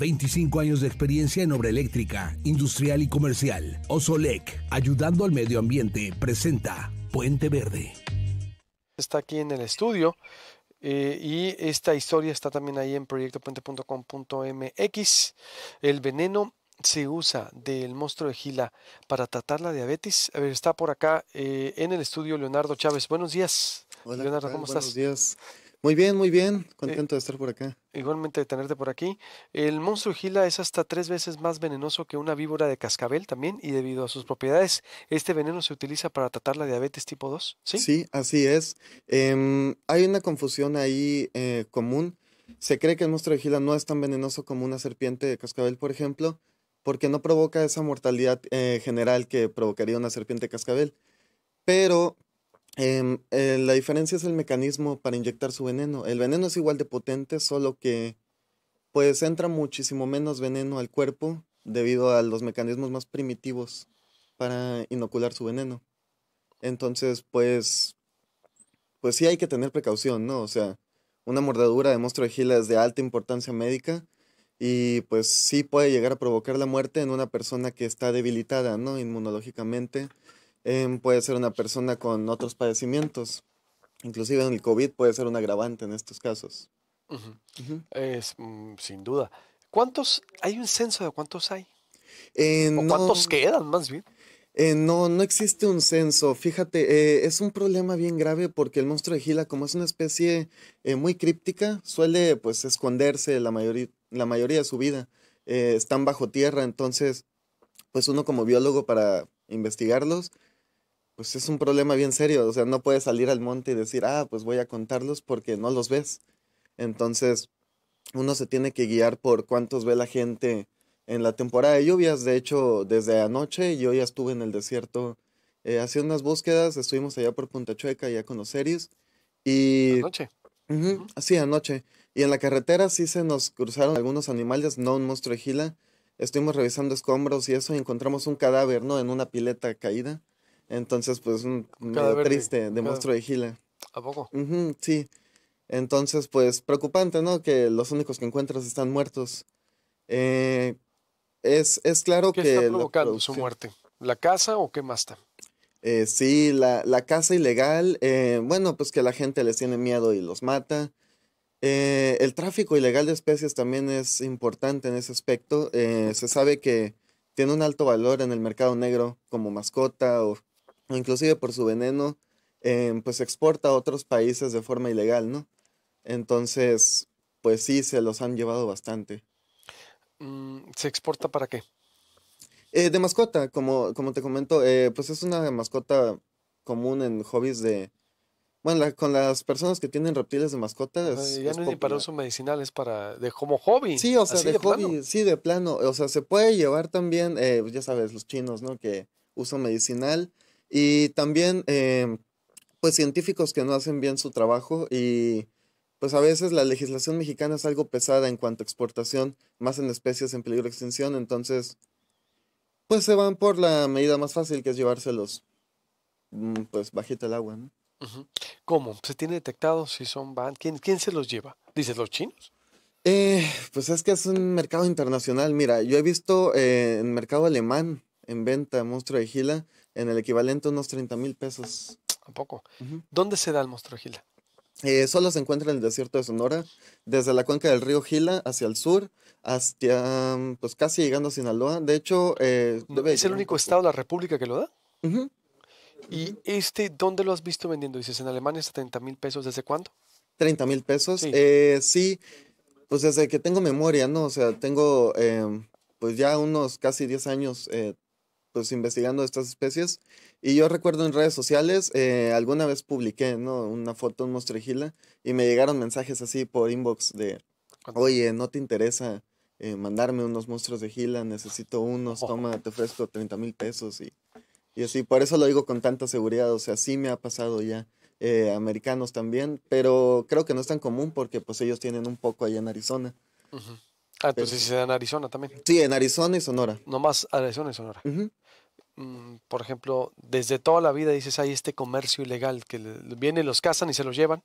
25 años de experiencia en obra eléctrica, industrial y comercial. Osolec, ayudando al medio ambiente, presenta Puente Verde. Está aquí en el estudio eh, y esta historia está también ahí en proyectopuente.com.mx. El veneno se usa del monstruo de Gila para tratar la diabetes. A ver, está por acá eh, en el estudio Leonardo Chávez. Buenos días. Leonardo, ¿cómo estás? Buenos días. Muy bien, muy bien. Eh, Contento de estar por acá. Igualmente de tenerte por aquí. El monstruo gila es hasta tres veces más venenoso que una víbora de cascabel también y debido a sus propiedades, este veneno se utiliza para tratar la diabetes tipo 2, ¿sí? Sí, así es. Em, hay una confusión ahí eh, común. Se cree que el monstruo gila no es tan venenoso como una serpiente de cascabel, por ejemplo, porque no provoca esa mortalidad eh, general que provocaría una serpiente de cascabel. Pero Em, eh, la diferencia es el mecanismo para inyectar su veneno. El veneno es igual de potente, solo que pues entra muchísimo menos veneno al cuerpo debido a los mecanismos más primitivos para inocular su veneno. Entonces, pues, pues sí hay que tener precaución, ¿no? O sea, una mordedura de monstruo de Gila es de alta importancia médica y pues sí puede llegar a provocar la muerte en una persona que está debilitada, ¿no? Inmunológicamente Em, puede ser una persona con otros padecimientos. Inclusive en el COVID puede ser un agravante en estos casos. Es, mm, sin duda. ¿Cuántos? ¿Hay un censo de cuántos hay? Eh, ¿O no, cuántos quedan más bien? Eh, no, no existe un censo. Fíjate, eh, es un problema bien grave porque el monstruo de Gila, como es una especie muy críptica, suele pues esconderse la, mayoría, la mayoría de su vida. están bajo tierra, entonces, pues uno como biólogo para investigarlos pues es un problema bien serio. O sea, no puedes salir al monte y decir, ah, pues voy a contarlos porque no los ves. Entonces, uno se tiene que guiar por cuántos ve la gente en la temporada de lluvias. De hecho, desde anoche yo ya estuve en el desierto eh, haciendo unas búsquedas. Estuvimos allá por Punta Chueca, allá con los Series. Y... Anoche. sí, anoche. Y en la carretera sí se nos cruzaron algunos animales, no un monstruo de gila. Estuvimos revisando escombros y eso y encontramos un cadáver, ¿no? En una pileta caída. Entonces, pues, un, mm, medio triste de monstruo de Gila. ¿A poco? sí. Entonces, pues, preocupante, ¿no? Que los únicos que encuentras están muertos. Eh, es, es claro ¿Qué que. está provocando su muerte? ¿La casa o qué más está? Eh, sí, la, la casa ilegal. Eh, bueno, pues que la gente les tiene miedo y los mata. Eh, el tráfico ilegal de especies también es importante en ese aspecto. se sabe que tiene un alto valor en el mercado negro como mascota o inclusive por su veneno, pues pues exporta a otros países de forma ilegal, ¿no? Entonces, pues sí, se los han llevado bastante. Mm, ¿Se exporta para qué? Eh, de mascota, como, como te comento, eh, pues es una mascota común en hobbies de... Bueno, con las personas que tienen reptiles de mascota es, Ya no es, ni para uso medicinal, es para... de como hobby. Sí, o sea, de, hobby, sí, de plano. O sea, se puede llevar también, pues ya sabes, los chinos, ¿no? Que uso medicinal. Y también, eh, pues, científicos que no hacen bien su trabajo y, pues, a veces la legislación mexicana es algo pesada en cuanto a exportación, más en especies en peligro de extinción, entonces, pues, se van por la medida más fácil, que es llevárselos, mm, pues, bajita el agua, ¿no? ¿Cómo? ¿Se tiene detectado si son van? ¿Quién, ¿Quién se los lleva? ¿Dices los chinos? Eh, pues es que es un mercado internacional. Mira, yo he visto eh, en mercado alemán en venta monstruo de gila en el equivalente a unos 30 mil pesos. ¿A poco? ¿Dónde se da el monstruo Gila? Eh, solo se encuentra en el desierto de Sonora, desde la cuenca del río Gila hacia el sur, hasta mm, pues casi llegando a Sinaloa. De hecho, eh, ¿es el único estado de la República que lo da? ¿Y este dónde lo has visto vendiendo? Dices, en Alemania está 30 mil pesos, ¿desde cuándo? 30 mil pesos. Sí. Eh, sí. pues desde que tengo memoria, ¿no? O sea, tengo eh, pues ya unos casi 10 años pues investigando estas especies. Y yo recuerdo en redes sociales, eh, alguna vez publiqué, ¿no? Una foto, un Gila y me llegaron mensajes así por inbox de, oye, ¿no te interesa eh, mandarme unos monstruos de gila? Necesito unos, oh. toma, te ofrezco 30 mil pesos y, y así. Por eso lo digo con tanta seguridad, o sea, sí me ha pasado ya. Eh, americanos también, pero creo que no es tan común porque pues ellos tienen un poco allá en Arizona. Ah, entonces sí en Arizona también. Sí, en Arizona y Sonora. Nomás Arizona y Sonora. Mm, por ejemplo, desde toda la vida dices, hay este comercio ilegal que viene, los cazan y se los llevan?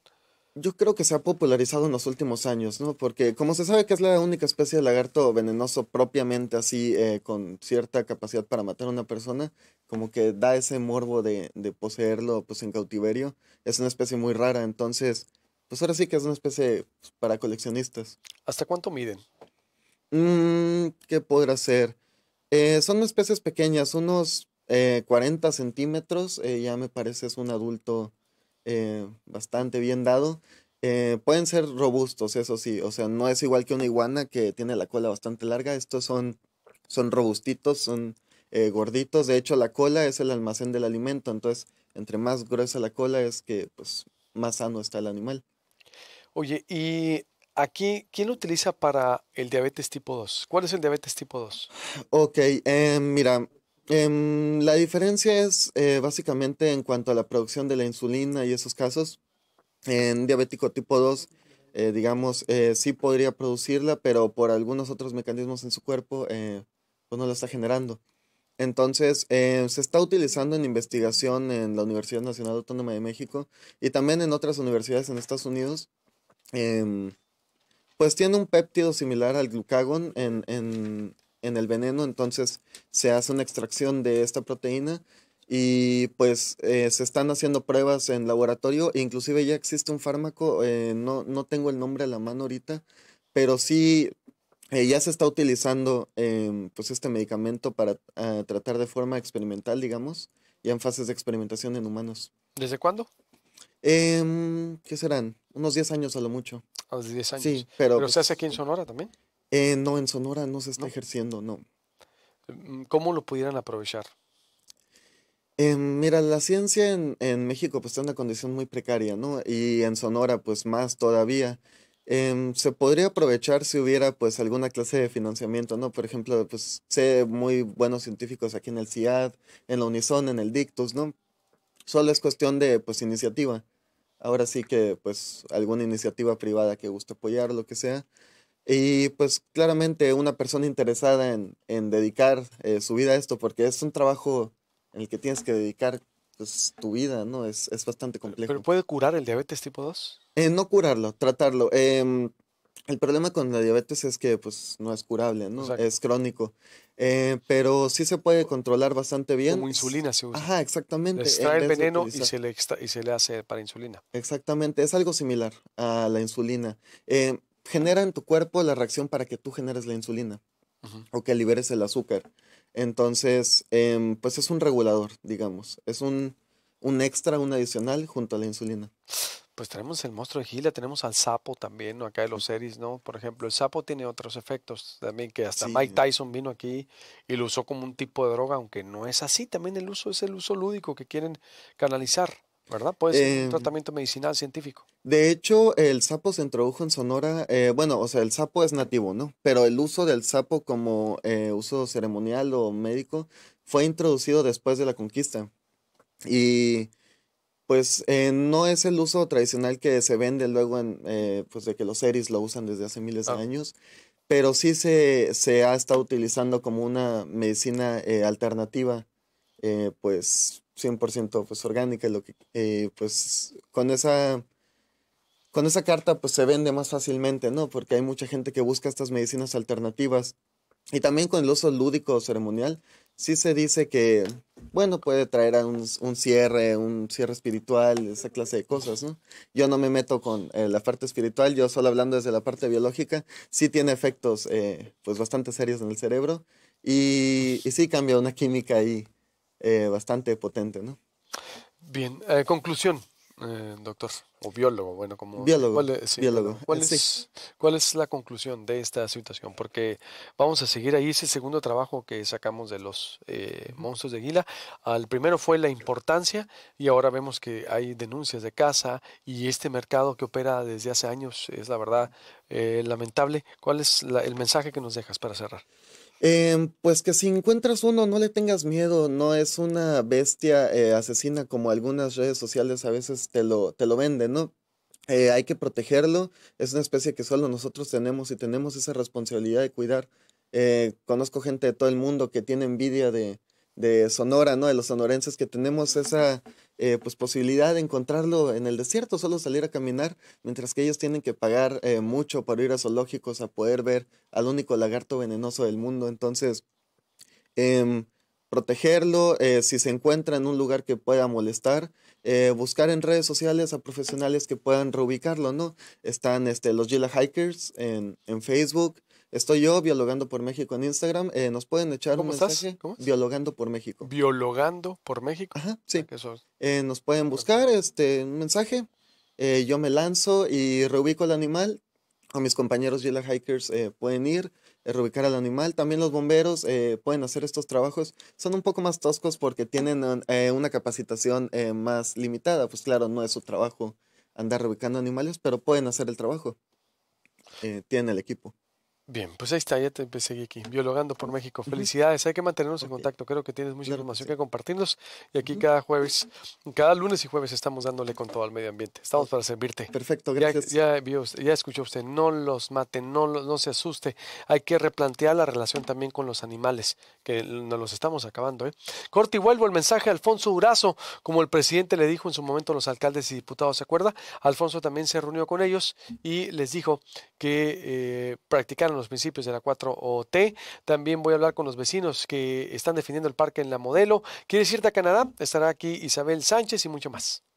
Yo creo que se ha popularizado en los últimos años, ¿no? Porque como se sabe que es la única especie de lagarto venenoso propiamente así, eh, con cierta capacidad para matar a una persona, como que da ese morbo de, poseerlo pues en cautiverio. Es una especie muy rara, entonces, pues ahora sí que es una especie pues, para coleccionistas. ¿Hasta cuánto miden? Mm, ¿Qué podrá ser? Eh, son especies pequeñas, unos 40 eh, centímetros, eh, ya me parece es un adulto bastante bien dado. pueden ser robustos, eso sí, o sea, no es igual que una iguana que tiene la cola bastante larga, estos son, son robustitos, son gorditos, de hecho la cola es el almacén del alimento, entonces entre más gruesa la cola es que pues, más sano está el animal. Oye, y Aquí, ¿quién lo utiliza para el diabetes tipo 2? ¿Cuál es el diabetes tipo 2? Ok, em, mira, em, la diferencia es eh, básicamente en cuanto a la producción de la insulina y esos casos. En diabético tipo 2, eh, digamos, eh, sí podría producirla, pero por algunos otros mecanismos en su cuerpo, pues no la está generando. Entonces, se está utilizando en investigación en la Universidad Nacional Autónoma de México y también en otras universidades en Estados Unidos. Em, pues tiene un péptido similar al glucagón en, el veneno, entonces se hace una extracción de esta proteína y pues eh, se están haciendo pruebas en laboratorio, inclusive ya existe un fármaco, eh, no, no tengo el nombre a la mano ahorita, pero sí eh, ya se está utilizando em, pues este medicamento para ah, tratar de forma experimental, digamos, ya en fases de experimentación en humanos. ¿Desde cuándo? Em, ¿Qué serán? Unos 10 años a lo mucho. A los 10 años. pero. se hace pues, aquí en Sonora también? Eh, no, en Sonora no se está ejerciendo, no. Mm, ¿Cómo lo pudieran aprovechar? Em, mira, la ciencia en, México pues está en una condición muy precaria, ¿no? Y en Sonora pues más todavía. Em, se podría aprovechar si hubiera pues alguna clase de financiamiento, ¿no? Por ejemplo, pues sé muy buenos científicos aquí en el CIAD, en la Unison, en el Dictus, ¿no? Solo es cuestión de pues iniciativa ahora sí que pues alguna iniciativa privada que guste apoyar, lo que sea. Y pues claramente una persona interesada en, en dedicar eh, su vida a esto, porque es un trabajo en el que tienes que dedicar pues, tu vida, ¿no? Es, es bastante complejo. ¿Pero puede curar el diabetes tipo 2? Eh, no curarlo, tratarlo. Em, el problema con la diabetes es que pues, no es curable, ¿no? Es crónico. Eh, pero sí se puede controlar bastante bien. Como insulina se usa. Ajá, exactamente. extrae el veneno y se, le hace para insulina. Exactamente, es algo similar a la insulina. Eh, genera en tu cuerpo la reacción para que tú generes la insulina o que liberes el azúcar. Entonces, em, pues es un regulador, digamos. Es un, un extra, un adicional junto a la insulina. Pues tenemos el monstruo de Gila, tenemos al sapo también, acá de los series, ¿no? Por ejemplo, el sapo tiene otros efectos también, que hasta Mike Tyson vino aquí y lo usó como un tipo de droga, aunque no es así. También el uso es el uso lúdico que quieren canalizar, ¿verdad? Puede ser un em. tratamiento medicinal científico. De hecho, el sapo se introdujo en Sonora, eh, bueno, o sea, el sapo es nativo, ¿no? Pero el uso del sapo como eh, uso ceremonial o médico fue introducido después de la conquista. Y pues eh, no es el uso tradicional que se vende luego eh, pues, de que los series lo usan desde hace miles de años, pero sí se, ha estado utilizando como una medicina eh, alternativa, pues 100% pues orgánica, lo que, pues con esa, con esa carta pues se vende más fácilmente, ¿no? Porque hay mucha gente que busca estas medicinas alternativas. Y también con el uso lúdico ceremonial, sí se dice que, bueno, puede traer a un, cierre, un cierre espiritual, esa clase de cosas, ¿no? Yo no me meto con eh, la parte espiritual, yo solo hablando desde la parte biológica, sí tiene efectos eh, pues bastante serios en el cerebro y, y sí cambia una química ahí eh, bastante potente, ¿no? Bien, conclusión. Eh, doctor, o biólogo, bueno, como... Biólogo, ¿cuál es, biólogo. Eh, ¿cuál es, la conclusión de esta situación? Porque vamos a seguir ahí, ese segundo trabajo que sacamos de los eh, monstruos de Guila. Al primero fue la importancia y ahora vemos que hay denuncias de casa y este mercado que opera desde hace años es la verdad lamentable. ¿Cuál es el mensaje que nos dejas para cerrar? Em, pues que si encuentras uno, no le tengas miedo, no es una bestia eh, asesina como algunas redes sociales a veces te lo, te lo venden, ¿no? Eh, hay que protegerlo, es una especie que solo nosotros tenemos y tenemos esa responsabilidad de cuidar. Eh, conozco gente de todo el mundo que tiene envidia de, de Sonora, ¿no? De los sonorenses que tenemos esa, eh, pues posibilidad de encontrarlo en el desierto, solo salir a caminar, mientras que ellos tienen que pagar eh, mucho por ir a zoológicos a poder ver al único lagarto venenoso del mundo. Entonces, em, protegerlo, eh, si se encuentra en un lugar que pueda molestar, buscar en redes sociales a profesionales que puedan reubicarlo, ¿no? Están este, los Gila Hikers en, en Facebook, Estoy yo, Biologando por México en Instagram. Eh, nos pueden echar un mensaje. ¿Cómo estás? Biologando por México. Biologando por México. Ajá, ah, sí. eh, nos pueden buscar este, un mensaje. Eh, yo me lanzo y reubico al animal. A mis compañeros Yela Hikers eh, pueden ir, reubicar al animal. También los bomberos pueden hacer estos trabajos. Son un poco más toscos porque tienen una capacitación más limitada. Pues claro, no es su trabajo andar reubicando animales, pero pueden hacer el trabajo. tienen el equipo. Bien, pues ahí está, ya te empecé aquí, biologando por México. Felicidades, hay que mantenernos en contacto, creo que tienes mucha información que compartirnos y aquí cada jueves, cada lunes y jueves estamos dándole con todo al medio ambiente, estamos para servirte. Perfecto, gracias. Ya, escuchó usted, no los mate, no, no se asuste, hay que replantear la relación también con los animales, que nos los estamos acabando. ¿eh? Corte y vuelvo el mensaje a Alfonso Durazo, como el presidente le dijo en su momento a los alcaldes y diputados, ¿se acuerda? Alfonso también se reunió con ellos y les dijo que eh, practicaron los principios de la 4OT. También voy a hablar con los vecinos que están defendiendo el parque en la modelo. ¿Quieres irte a Canadá? Estará aquí Isabel Sánchez y mucho más.